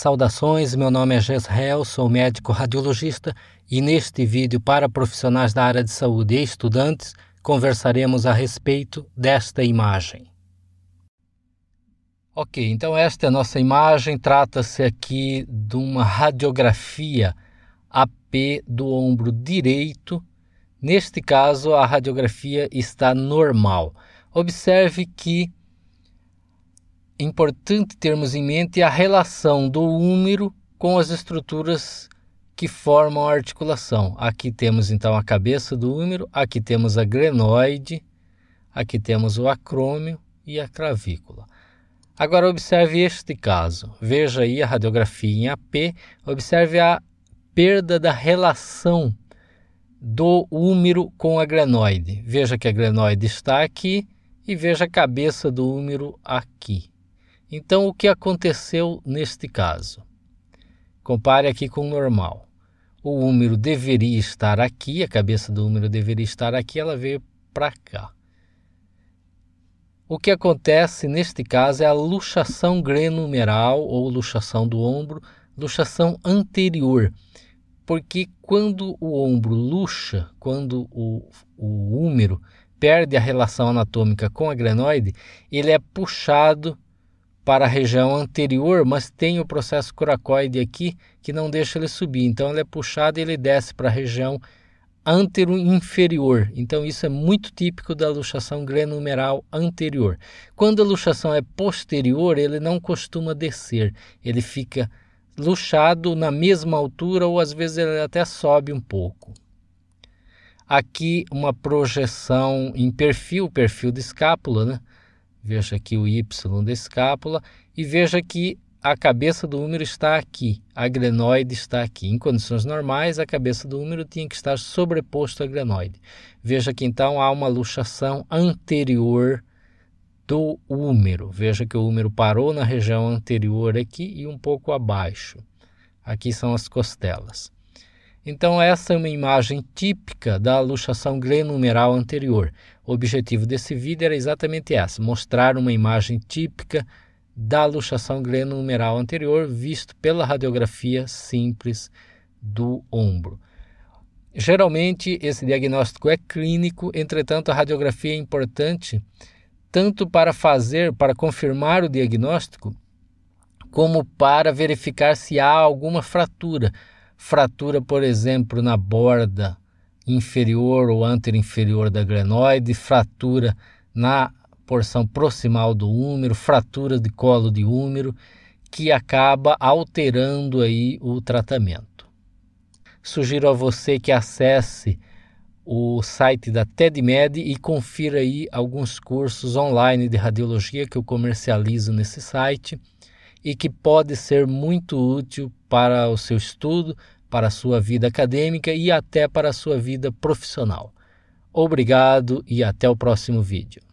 Saudações, meu nome é Gesrel, sou médico radiologista e neste vídeo para profissionais da área de saúde e estudantes conversaremos a respeito desta imagem. Ok, então esta é a nossa imagem, trata-se aqui de uma radiografia AP do ombro direito. Neste caso, a radiografia está normal. Observe que importante termos em mente a relação do húmero com as estruturas que formam a articulação. Aqui temos então a cabeça do húmero, aqui temos a glenoide, aqui temos o acrômio e a clavícula. Agora observe este caso. Veja aí a radiografia em AP, observe a perda da relação do húmero com a glenoide. Veja que a glenoide está aqui e veja a cabeça do húmero aqui. Então, o que aconteceu neste caso? Compare aqui com o normal. O húmero deveria estar aqui, a cabeça do húmero deveria estar aqui, ela veio para cá. O que acontece neste caso é a luxação grenumeral ou luxação do ombro, luxação anterior. Porque quando o ombro luxa, quando o, o húmero perde a relação anatômica com a grenoide, ele é puxado para a região anterior, mas tem o processo coracoide aqui que não deixa ele subir. Então ele é puxado e ele desce para a região antero inferior. Então isso é muito típico da luxação granumeral anterior. Quando a luxação é posterior, ele não costuma descer. Ele fica luxado na mesma altura ou às vezes ele até sobe um pouco. Aqui uma projeção em perfil, perfil de escápula, né? veja aqui o Y da escápula e veja que a cabeça do húmero está aqui, a glenoide está aqui. Em condições normais, a cabeça do húmero tinha que estar sobreposto à glenoide. Veja que então há uma luxação anterior do húmero. Veja que o húmero parou na região anterior aqui e um pouco abaixo. Aqui são as costelas. Então, essa é uma imagem típica da luxação glenumeral anterior. O objetivo desse vídeo era exatamente essa: mostrar uma imagem típica da luxação glenumeral anterior, visto pela radiografia simples do ombro. Geralmente, esse diagnóstico é clínico, entretanto, a radiografia é importante tanto para fazer, para confirmar o diagnóstico, como para verificar se há alguma fratura fratura, por exemplo, na borda inferior ou anterior da glenoide, fratura na porção proximal do úmero, fratura de colo de úmero, que acaba alterando aí o tratamento. Sugiro a você que acesse o site da TEDMED e confira aí alguns cursos online de radiologia que eu comercializo nesse site e que pode ser muito útil para o seu estudo, para a sua vida acadêmica e até para a sua vida profissional. Obrigado e até o próximo vídeo.